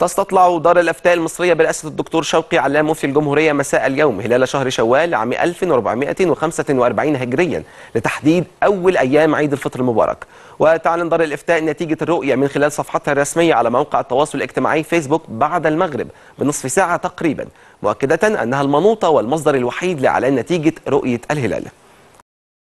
تستطلع دار الأفتاء المصرية برئاسة الدكتور شوقي علام مفتي الجمهورية مساء اليوم هلال شهر شوال عام 1445 هجريا لتحديد أول أيام عيد الفطر المبارك وتعلن دار الإفتاء نتيجة الرؤية من خلال صفحتها الرسمية على موقع التواصل الاجتماعي فيسبوك بعد المغرب بنصف ساعة تقريبا مؤكدة أنها المنوطة والمصدر الوحيد لإعلان نتيجة رؤية الهلال